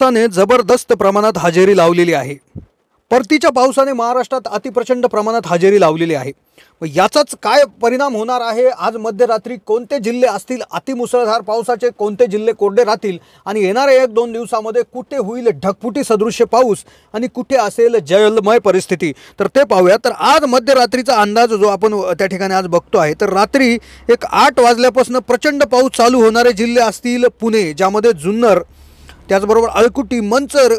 पावसाने जबरदस्त प्रमाणात हजेरी लावलेली आहे परतीच्या पावसाने महाराष्ट्रात अतिप्रचंड प्रमाणात हजेरी लावलेली आहे याचाच काय परिणाम होणार आहे आज मध्यरात्री कोणते जिल्हे असतील अतिमुसळधार पावसाचे कोणते जिल्हे कोरडे राहतील आणि येणाऱ्या एक दोन दिवसामध्ये कुठे होईल ढकफुटी सदृश्य पाऊस आणि कुठे असेल जलमय परिस्थिती तर ते पाहूया तर आज मध्यरात्रीचा अंदाज जो आपण त्या ठिकाणी आज बघतो आहे तर रात्री एक आठ वाजल्यापासून प्रचंड पाऊस चालू होणारे जिल्हे असतील पुणे ज्यामध्ये जुन्नर त्याचबरोबर अळकुटी मंचर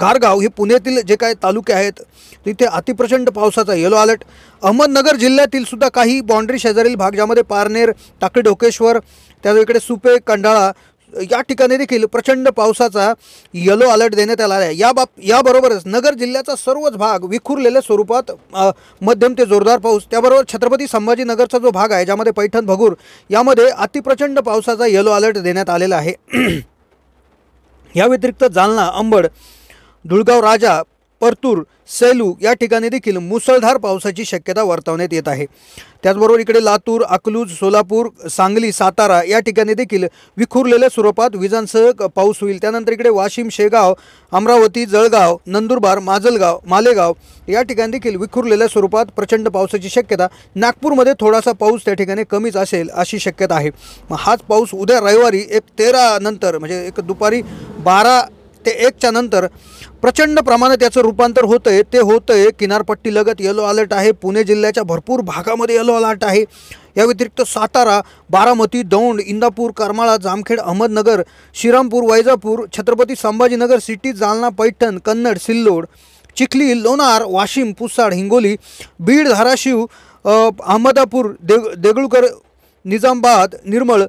घारगाव हे पुण्यातील जे काय तालुके आहेत तिथे अतिप्रचंड पावसाचा येलो अलर्ट अहमदनगर जिल्ह्यातील सुद्धा काही बाँड्री शेजारील भाग ज्यामध्ये पारनेर टाकळी ढोकेश्वर इकडे सुपे कंडाळा या ठिकाणी देखील प्रचंड पावसाचा येलो अलर्ट देण्यात आला आहे या बाब याबरोबरच नगर जिल्ह्याचा सर्वच भाग विखुरलेल्या स्वरूपात मध्यम ते जोरदार पाऊस त्याबरोबर छत्रपती संभाजीनगरचा जो भाग आहे ज्यामध्ये पैठण भगूर यामध्ये अतिप्रचंड पावसाचा येलो अलर्ट देण्यात आलेला आहे या व्यतिरिक्त जालना अंबड धुळगाव राजा परतूर सेलू या ठिकाणी देखील मुसळधार पावसाची शक्यता वर्तवण्यात येत आहे त्याचबरोबर इकडे लातूर अकलूज सोलापूर सांगली सातारा या ठिकाणी देखील विखुरलेल्या स्वरूपात विजांसह पाऊस होईल त्यानंतर इकडे वाशिम शेगाव अमरावती जळगाव नंदुरबार माजलगाव मालेगाव या ठिकाणी देखील विखुरलेल्या स्वरूपात प्रचंड पावसाची शक्यता नागपूरमध्ये थोडासा पाऊस त्या ठिकाणी कमीच असेल अशी शक्यता आहे मग हाच पाऊस उद्या रविवारी एक तेरा नंतर म्हणजे एक दुपारी बारा ते एकच्या नंतर प्रचंड प्रमाणात त्याचं रूपांतर होतं आहे ते होतं आहे किनारपट्टीलगत येलो अलर्ट आहे पुणे जिल्ह्याच्या भरपूर भागामध्ये येलो अलर्ट आहे या व्यतिरिक्त सातारा बारामती दौंड इंदापूर करमाळा जामखेड अहमदनगर श्रीरामपूर वैजापूर छत्रपती संभाजीनगर सिटी जालना पैठण कन्नड सिल्लोड चिखली लोणार वाशिम पुसाड हिंगोली बीड धाराशिव अहमदापूर देग निजामबाद निजामाबाद निर्मळ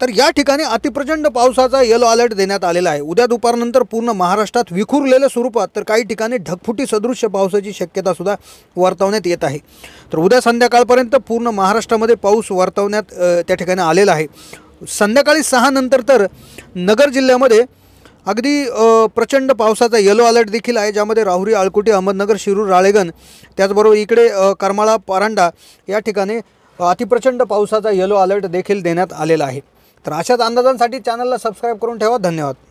तर या ठिकाणी अतिप्रचंड पावसाचा येलो अलर्ट देण्यात आलेला आहे उद्या दुपारनंतर पूर्ण महाराष्ट्रात विखुरलेल्या स्वरूपात तर काही ठिकाणी ढगफुटी सदृश्य पावसाची शक्यतासुद्धा वर्तवण्यात येत आहे तर उद्या संध्याकाळपर्यंत पूर्ण महाराष्ट्रामध्ये पाऊस वर्तवण्यात त्या ठिकाणी आलेला आहे संध्याकाळी सहा नंतर तर नगर जिल्ह्यामध्ये अगदी प्रचंड पावसाचा येलो अलर्ट देखील आहे ज्यामध्ये राहुरी आळकुटी अहमदनगर शिरूर राळेगण त्याचबरोबर इकडे करमाळा परांडा या ठिकाणी अतिप्रचंड पावसाचा येलो अलर्ट देखील देण्यात आलेला आहे तर अशाच अंदाजांसाठी चॅनलला सबस्क्राईब करून ठेवा धन्यवाद